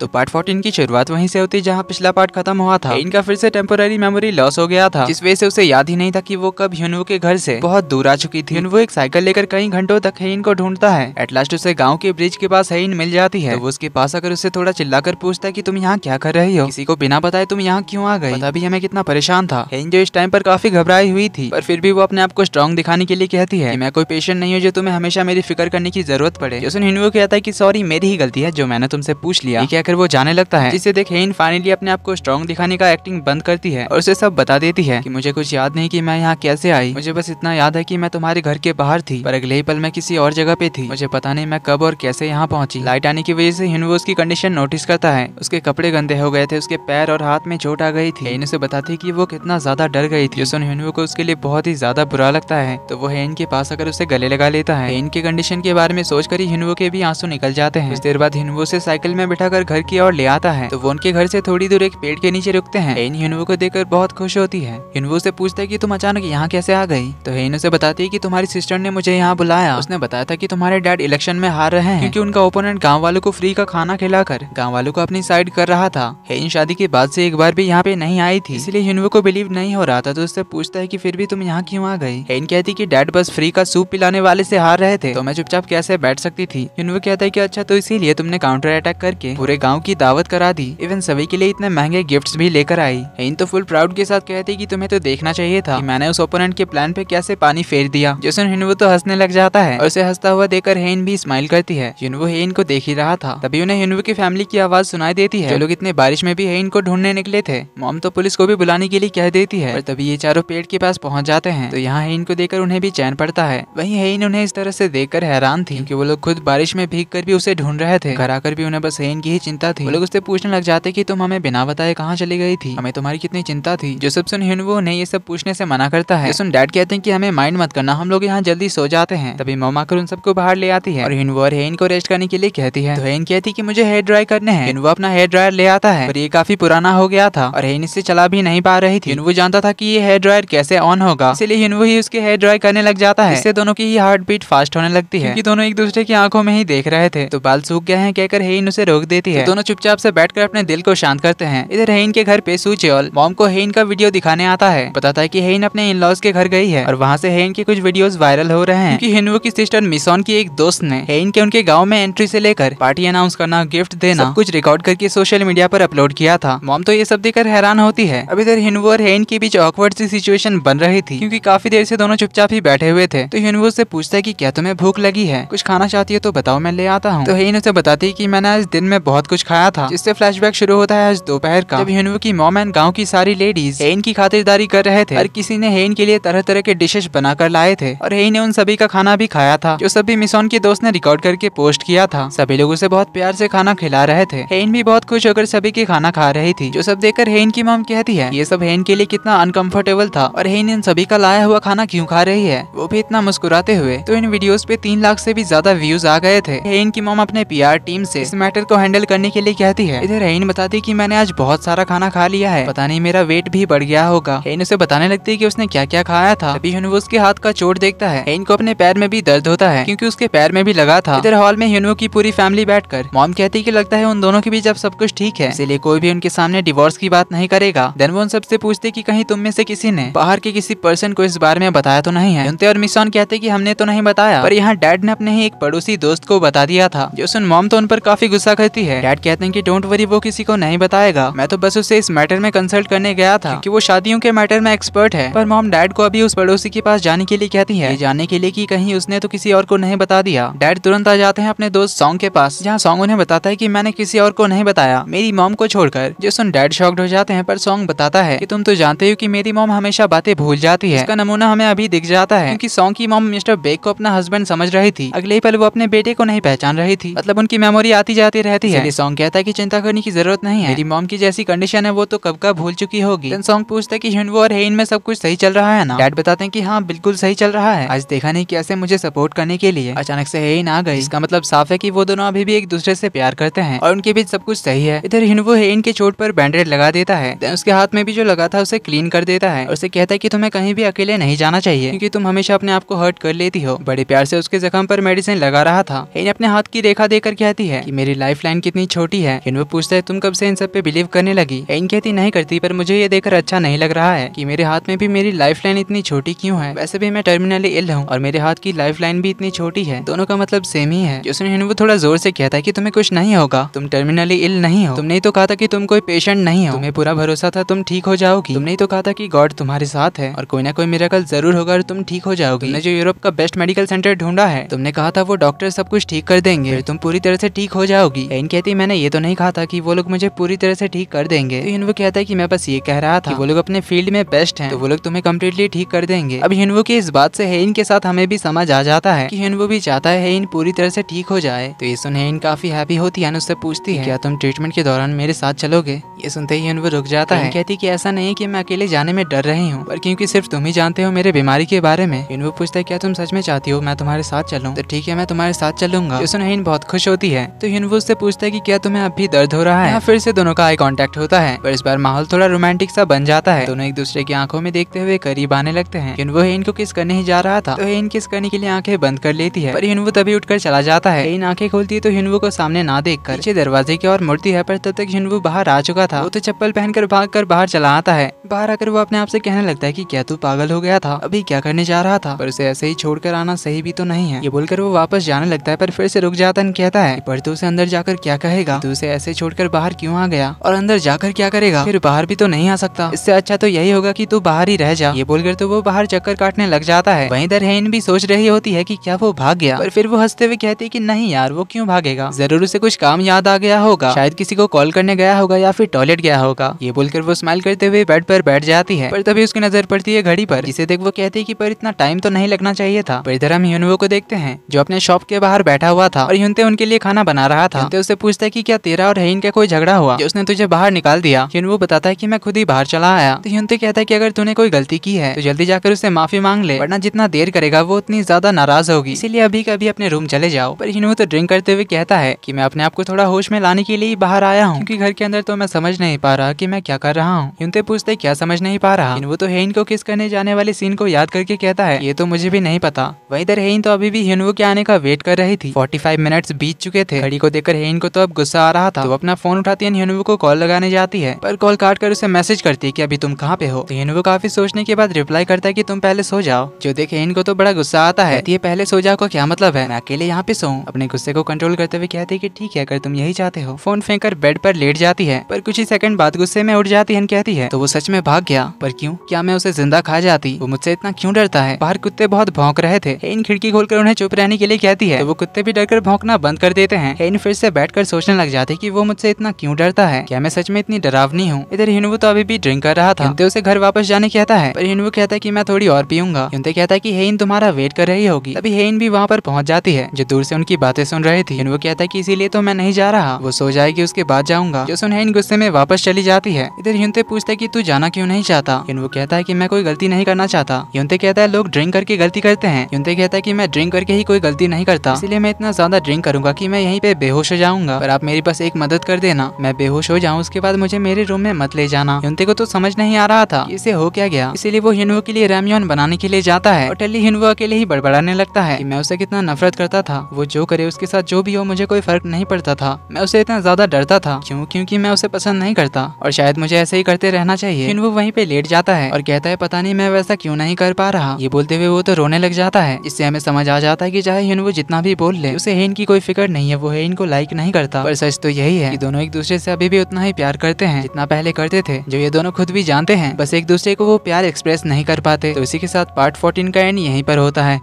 तो पार्ट 14 की शुरुआत वहीं से होती जहां पिछला पार्ट खत्म हुआ था इनका फिर से टेम्पोरी मेमोरी लॉस हो गया था जिस वजह से उसे याद ही नहीं था कि वो कब ह्यूनवू के घर से बहुत दूर आ चुकी थी वो एक साइकिल लेकर कई घंटों तक हेन को ढूंढता है एट लास्ट उसे गाँव के ब्रिज के पास हेन मिल जाती है तो वो उसके पास अगर उसे थोड़ा चिल्ला पूछता है की तुम यहाँ क्या कर रही हो किसी को बिना बताए तुम यहाँ क्यों आ गए अभी हमें कितना परेशान था हेन जो इस टाइम पर काफी घबराई हुई थी पर फिर भी वो अपने आप को स्ट्रॉन्ग दिखाने के लिए कहती है मैं कोई पेशेंट नहीं हूँ जो तुम्हें हमेशा मेरी फिक्र करने की जरूरत पड़े उसने हिनवू कहता है की सॉरी मेरी ही गलती है जो मैंने तुमसे पूछ लिया कहकर वो जाने लगता है जिसे देख हेन फाइनली अपने आप को स्ट्रॉन्ग दिखाने का एक्टिंग बंद करती है और उसे सब बता देती है कि मुझे कुछ याद नहीं की मैं यहाँ कैसे आई मुझे बस इतना याद है की मैं तुम्हारे घर के बाहर थी पर अगले ही पल मैं किसी और जगह पे थी मुझे पता नहीं मैं कब और कैसे यहाँ पहुंची लाइट आने की वजह से हिन वो उसकी कंडीशन नोटिस करता है उसके कपड़े गंदे हो गए थे उसके पैर और हाथ में चोट आ गई थी हेन उसे बताती की वो कितना ज्यादा डर गई थी सुन हिनवो को उसके लिए बहुत ही ज्यादा बुरा लगता है तो वो हेन के पास आकर उसे गले लगा लेता है हेन कंडीशन के बारे में सोच कर ही हिन्वो के भी आंसू निकल जाते हैं देर बाद हिन्वो से साइकिल में बैठा कर घर की ओर ले आता है तो वो उनके घर से थोड़ी दूर एक पेड़ के नीचे रुकते हैं हेन हिनवू को देखकर बहुत खुश होती है हिनवू से पूछता है की तुम अचानक यहाँ कैसे आ गई तो हेन उसे बताती है की तुम्हारी सिस्टर ने मुझे यहाँ बुलाया उसने बताया था की तुम्हारे डैड इलेक्शन में हार रहे हैं क्योंकि उनका ओपोनेंट गाँव वालों को फ्री का खाना खिलाकर गाँव वालों को अपनी साइड कर रहा था हेन शादी के बाद से एक बार भी यहाँ पे नहीं आई थी इसलिए हिनवू को बिलीव नहीं हो रहा था तो उससे पूछता है की फिर भी तुम यहाँ क्यों आ गई हेन कहती की डैड बस फ्री का सूप पिलाने वाले से हार रहे थे तो मैं चुपचाप कैसे बैठ सकती थी हिनवू कहता है की अच्छा तो इसीलिए तुमने काउंटर अटैक करके पूरे गाँव की दावत करा दी इवन सभी के लिए इतने महंगे गिफ्ट भी लेकर आई हेन तो फुल प्राउड के साथ कहती की तुम्हें तो देखना चाहिए था मैंने उस ओपोनेंट के प्लान पे कैसे पानी फेर दिया जैसन हिनवो तो हंसने लग जाता है और उसे हंसता हुआ देखकर हेन भी स्माइल करती है हिनवो हेन को देख ही रहा था तभी उन्हें हिनवो की फैमिली की आवाज सुनाई देती है जो लोग इतने बारिश में भी हेन को ढूंढने निकले थे मॉम तो पुलिस को भी बुलाने के लिए कह देती है और तभी ये चारों पेड़ के पास पहुँच जाते हैं तो यहाँ हेन को देखकर उन्हें भी चैन पड़ता है वही हेन उन्हें इस तरह से देखकर हैरान थी की वो लोग खुद बारिश में भीग भी उसे ढूंढ रहे थे घर आकर भी उन्हें बस हेन की ही चिंता थी वो लोग उससे पूछने लग जाते कि तुम हमें बिना बताए कहाँ चली गई थी हमें तुम्हारी कितनी चिंता थी जो सब सुन हिनवो ने ये सब पूछने से मना करता है सुन डैड कहते हैं कि हमें माइंड मत करना हम लोग यहाँ जल्दी सो जाते हैं तभी मोमा कर उन सबको बाहर ले आती है और हिन्वो और हेन को रेस्ट करने के लिए कहती है तो हेन कहती की मुझे हेयर ड्राई करने हैं हिनवो अपना हेयर ड्रायर ले आता है और ये काफी पुराना हो गया था और हेन इससे चला भी नहीं पा रही थी वो जानता था की ये हेयर ड्रायर कैसे ऑन होगा इसलिए हिन्वो ही उसके हेयर ड्राई करने लग जाता है इससे दोनों की ही हार्ट बीट फास्ट होने लगती है क्योंकि दोनों एक दूसरे की आंखों में ही देख रहे थे तो बाल सूख गए हैं कहकर हेन उसे रोक देती है दोनों चुपचाप से बैठकर अपने दिल को शांत करते हैं इधर हेन के घर पे और मॉम को हेन का वीडियो दिखाने आता है बताता है की हेन अपने इन लॉज के घर गई है और वहाँ से हेन के कुछ वीडियोस वायरल हो रहे हैं की हिनवो की सिस्टर मिसोन की एक दोस्त ने हेन के उनके गाँव में एंट्री ऐसी लेकर पार्टी अनाउंस करना गिफ्ट देना कुछ रिकॉर्ड करके सोशल मीडिया आरोप अपलोड किया था मॉम तो ये सब देखकर हैरान होती है अब इधर हिनवो और हेन के बीच ऑकवर्ड सी सिचुएशन बन रही थी क्यूँकी काफी देर ऐसी दोनों चुपचाप ही बैठे हुए थे तो हिनवो ऐसी पूछता है की क्या तुम्हें भूख लगी है कुछ खाना चाहती है तो बताओ मैं ले आता हूँ तो हेन उसे बताती है की मैंने आज दिन में बहुत कुछ खाया था जिससे फ्लैशबैक शुरू होता है आज दोपहर का जब हेनू की मोम एंड गाँव की सारी लेडीज हेन की खातिरदारी कर रहे थे हर किसी ने हेन के लिए तरह तरह के डिशेज बनाकर लाए थे और हेन ने उन सभी का खाना भी खाया था जो सभी मिसोन के दोस्त ने रिकॉर्ड करके पोस्ट किया था सभी लोग उसे बहुत प्यार से खाना खिला रहे थे हेन भी बहुत खुश होकर सभी के खाना खा रही थी जो सब देखकर हेन की मोम कहती है ये सब हेन के लिए कितना अनकम्फर्टेबल था और हेन इन सभी का लाया हुआ खाना क्यूँ खा रही है वो भी इतना मुस्कुराते हुए तो इन वीडियो पे तीन लाख ऐसी भी ज्यादा व्यूज आ गए थे हेन की मोम अपने पीआर टीम ऐसी इस मैटर को हैंडल करने लेने के लिए कहती है इधर हेन बताती की मैंने आज बहुत सारा खाना खा लिया है पता नहीं मेरा वेट भी बढ़ गया होगा हेन उसे बताने लगती है की उसने क्या क्या खाया था अभी ह्यूनवो उसके हाथ का चोट देखता है हेन को अपने पैर में भी दर्द होता है क्यूँकी उसके पैर में भी लगा था इधर हॉल में ह्यूनवो की पूरी फैमिली कर मॉम कहती की लगता है उन दोनों के बीच अब सब कुछ ठीक है इसलिए कोई भी उनके सामने डिवोर्स की बात नहीं करेगा देन वो उन सबसे पूछते की कहीं तुम में से किसी ने बाहर के किसी पर्सन को इस बारे में बताया तो नहीं है और मिसॉन कहते कि हमने तो नहीं बताया पर यहाँ डैड ने अपने ही एक पड़ोसी दोस्त को बता दिया था जो सुन मॉम तो उन पर काफी गुस्सा करती है डैड कहते हैं कि डोंट वरी वो किसी को नहीं बताएगा मैं तो बस उसे इस मैटर में कंसल्ट करने गया था कि वो शादियों के मैटर में एक्सपर्ट है पर मॉम डैड को अभी उस पड़ोसी के पास जाने के लिए कहती है जाने के लिए की कहीं उसने तो किसी और को नहीं बता दिया डैड तुरंत आ जाते हैं अपने दोस्त सॉन्ग के पास जहाँ सॉन्ग उन्हें बताता है की मैंने किसी और को नहीं बताया मेरी मॉम को छोड़कर जो सुन डैड शॉक्ड हो जाते हैं पर सॉन्ग बताता है की तुम तो जानते हो की मेरी मॉम हमेशा बातें भूल जाती है इसका नमूना हमें अभी दिख जाता है क्योंकि सॉन्ग की मॉम मिस्टर बेग को अपना हस्बैंड समझ रही थी अगले ही पल वो अपने बेटे को नहीं पहचान रही थी मतलब उनकी मेमोरी आती जाती रहती है सॉन्ग कहता है की चिंता करने की जरूरत नहीं है मेरी मॉम की जैसी कंडीशन है वो तो कब का भूल चुकी होगी देन सॉन्ग पूछता है की हिंडो और हेन में सब कुछ सही चल रहा है ना डैड बताते हैं की हाँ बिल्कुल सही चल रहा है आज देखा नहीं कैसे मुझे सपोर्ट करने के लिए अचानक से हेन आ गई इसका मतलब साफ है की वो दोनों अभी भी एक दूसरे से प्यार करते हैं और उनके बीच सब कुछ सही है इधर हिनवो हेन के चोट पर बैंडेड लगा देता है उसके हाथ में भी जो लगा था उसे क्लीन कर देता है और उसे कहता है की तुम्हें कहीं भी अकेले नहीं जाना चाहिए क्यूँकी तुम हमेशा अपने आप को हर्ट कर लेती हो बड़े प्यार से उसके जख्म पर मेडिसिन लगा रहा था हेन अपने हाथ की रेखा देकर कहती है की मेरी लाइफ लाइन कितनी इतनी छोटी है इन वो पूछता है तुम कब से इन सब पे बिलीव करने लगी एन कहती नहीं करती पर मुझे ये देखकर अच्छा नहीं लग रहा है कि मेरे हाथ में भी मेरी लाइफ लाइन इतनी छोटी क्यूँ है वैसे भी मैं टर्मिनली इल हूँ और मेरे हाथ की लाइफ लाइन भी इतनी छोटी है दोनों का मतलब सेम ही है जोसन हिनवू थोड़ा जोर से कहता है की तुम्हें कुछ नहीं होगा तुम टर्मिनली इल नहीं हो तुमने तो कहा था की तुम कोई पेशेंट नहीं हो तुम्हें पूरा भरोसा था तुम ठीक हो जाओगी तुमने तो कहा था की गॉड तुम्हारे साथ है और कोई ना कोई मेरा जरूर होगा और तुम ठीक हो जाओगी तुमने जो यूरोप का बेस्ट मेडिकल सेंटर ढूंढा है तुमने कहा था वो डॉक्टर सब कुछ ठीक कर देंगे तुम पूरी तरह से ठीक हो जाओगी एन कहती कि मैंने ये तो नहीं कहा था कि वो लोग मुझे पूरी तरह से ठीक कर देंगे तो हिनवू कहता है कि मैं बस ये कह रहा था वो लोग अपने फील्ड में बेस्ट हैं तो वो लोग तुम्हें कम्प्लीटली ठीक कर देंगे अब हिनवू की इस बात से हेइन के साथ हमें भी समझ आ जाता है कि हिनवू भी चाहता है हेइन पूरी तरह से ठीक हो जाए तो ये सुन हेइन काफी हैप्पी होती है उससे पूछती है क्या तुम ट्रीटमेंट के दौरान मेरे साथ चलोगे ये सुनते ही हिनवू रुक जाता है कहती की ऐसा नहीं की मैं अकेले जाने में डर रही हूँ पर क्यूँकी सिर्फ तुम ही जानते हो मेरे बीमारी के बारे में हिनवू पूछता है क्या तुम सच में चाहती हो मैं तुम्हारे साथ चलूँ तो ठीक है मैं तुम्हारे साथ चलूंगा सुन हिन बहुत खुश होती है तो हिनवू उससे पूछता है की किया तुम्हें अब भी दर्द हो रहा है फिर से दोनों का आई कॉन्टेक्ट होता है पर इस बार माहौल थोड़ा रोमांटिक सा बन जाता है दोनों एक दूसरे की आंखों में देखते हुए करीब आने लगते हैं हिन वो हेन को किस करने ही जा रहा था तो हेन किस करने के लिए आंखें बंद कर लेती है पर हिनवो तभी उठकर चला जाता है इन आंखें खोलती है तो हिनवो को सामने ना देख कर पीछे दरवाजे की ओर मुड़ती है पर तब तक हिनवो बाहर आ चुका था वो तो चप्पल पहनकर भाग कर बाहर चला आता है बाहर आकर वो अपने आप से कहने लगता है की क्या तू पागल हो गया था अभी क्या करने जा रहा था पर उसे ऐसे ही छोड़कर आना सही भी तो नहीं है ये बोलकर वो वापस जाने लगता है पर फिर से रुक जाता है कहता है पर तो उसे अंदर जाकर क्या कह रहेगा तो उसे ऐसे छोड़कर बाहर क्यों आ गया और अंदर जाकर क्या करेगा फिर बाहर भी तो नहीं आ सकता इससे अच्छा तो यही होगा की तू बाहर ही रह जा ये बोलकर तो वो बाहर चक्कर काटने लग जाता है वही दर हेन भी सोच रही होती है की क्या वो भाग गया और फिर वो हंसते हुए कहती है की नहीं यार वो क्यूँ भागेगा जरूर उसे कुछ काम याद आ गया होगा शायद किसी को कॉल करने गया होगा या फिर टॉयलेट गया होगा ये बोलकर वो स्माइल करते हुए बेड पर बैठ जाती है पर तभी उसकी नजर पड़ती है घड़ी पर जिसे देख वो कहती है कि पर इतना टाइम तो नहीं लगना चाहिए था पर इधर हम यूनवो को देखते हैं जो अपने शॉप के बाहर बैठा हुआ था और यूनते उनके लिए खाना बना रहा था उसे पूछता पूछता है कि क्या तेरा और हेन का कोई झगड़ा हुआ उसने तुझे बाहर निकाल दिया वो बताता है कि मैं खुद ही बाहर चला आया तो हिनते कहता है कि अगर तूने कोई गलती की है तो जल्दी जाकर उसे माफी मांग ले वरना जितना देर करेगा वो उतनी ज्यादा नाराज होगी इसीलिए अभी कभी अपने रूम चले जाओ पर हिनवू तो ड्रिंक करते हुए कहता है की मैं अपने आप को थोड़ा होश में लाने के लिए बाहर आया हूँ क्यूँकी घर के अंदर तो मैं समझ नहीं पा रहा की मैं क्या कर रहा हूँ हिनते पूछते क्या समझ नहीं पा रहा वो तो हेन को किस करने जाने वाले सीन को याद करके कहता है ये तो मुझे भी नहीं पता वही इधर हेन तो अभी भी हिन्वो के आने का वेट कर रही थी 45 मिनट्स बीत चुके थे घड़ी को देखकर हेन को तो अब गुस्सा आ रहा था तो अपना फोन उठाती है हिनवू को कॉल लगाने जाती है पर कॉल काट कर उसे मैसेज करती है की अभी तुम कहाँ पे हो तो हिनवू काफी सोचने के बाद रिप्लाई करता है की तुम पहले सो जाओ जो देखे इनको तो बड़ा गुस्सा आता है ये पहले सो जाओ का क्या मतलब है मैं अकेले यहाँ पे सो अपने गुस्से को कंट्रोल करते हुए कहते की ठीक है अगर तुम यही चाहते हो फोन फेंक कर बेड पर लेट जाती है पर कुछ ही सेकंड बाद गुस्से में उठ जाती है कहती है तो वो सच में भाग गया पर क्यों क्या मैं उसे जिंदा खा जाती वो मुझसे इतना क्यों डरता है बाहर कुत्ते बहुत भौंक रहे थे इन खिड़की खोलकर उन्हें चुप रहने के लिए कहती है तो वो कुत्ते भी डरकर भौंकना बंद कर देते हैं इन फिर से बैठकर सोच सोचने लग जाते कि वो मुझसे इतना क्यों डरता है क्या मैं सच में इतनी डरावनी हूँ इधर हिन्वू तो अभी भी ड्रिंक कर रहा था उसे घर वापस जाने कहता है पर हिन्वू कहता है की मैं थोड़ी और पीऊंगा युनते कहता है की हेन तुम्हारा वेट कर रही होगी अभी हेन भी वहाँ पर पहुँच जाती है जो दूर से उनकी बातें सुन रहे थी वो कहता है की इसीलिए तो मैं नहीं जा रहा वो सो जाएगी उसके बाद जाऊंगा जो सुन हेन गुस्से में वापस चली जाती है इधर हिन्ते पूछता की तू जाना क्यों नहीं चाहता युनवू कहता है की मैं कोई गलती नहीं करना चाहता युनते कहता है लोग ड्रिंक करके गलती करते हैं युनते कहता है की मैं ड्रिंक करके ही कोई गलती नहीं करता इसलिए मैं इतना ज्यादा ड्रिंक करूंगा की मैं यहीं पे बेहोश हो जाऊंगा अगर आप मेरी बस एक मदद कर देना मैं बेहोश हो जाऊँ उसके बाद मुझे मेरे रूम में मत ले जाना युनते को तो समझ नहीं आ रहा था इसे हो क्या गया इसीलिए वो हिनवो के लिए रेमियन बनाने के लिए जाता है और टली के लिए ही बड़बड़ाने लगता है मैं उसे कितना नफरत करता था वो जो करे उसके साथ जो भी हो मुझे कोई फर्क नहीं पड़ता था मैं उसे इतना ज्यादा डरता था क्यों क्योंकि मैं उसे पसंद नहीं करता और शायद मुझे ऐसे ही करते रहना चाहिए हिनवो वहीं पे लेट जाता है और कहता है पता नहीं मैं वैसा क्यों नहीं कर पा रहा ये बोलते हुए वो तो रोने लग जाता है इससे हमें समझ आ जाता है की चाहे हिनवो जितना भी बोल ले उसे हेन की कोई फिक्र नहीं है वो हेन को लाइक नहीं करता था पर सच तो यही है कि दोनों एक दूसरे से अभी भी उतना ही प्यार करते हैं जितना पहले करते थे जो ये दोनों खुद भी जानते हैं बस एक दूसरे को वो प्यार एक्सप्रेस नहीं कर पाते तो इसी के साथ पार्ट फोर्टीन का एंड यहीं पर होता है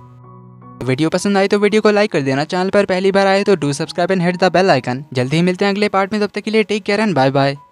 वीडियो पसंद आई तो वीडियो को लाइक कर देना चैनल पर पहली बार आए तो do subscribe and hit the bell icon जल्दी ही मिलते हैं अगले पार्ट में तब तक के लिए take care and bye bye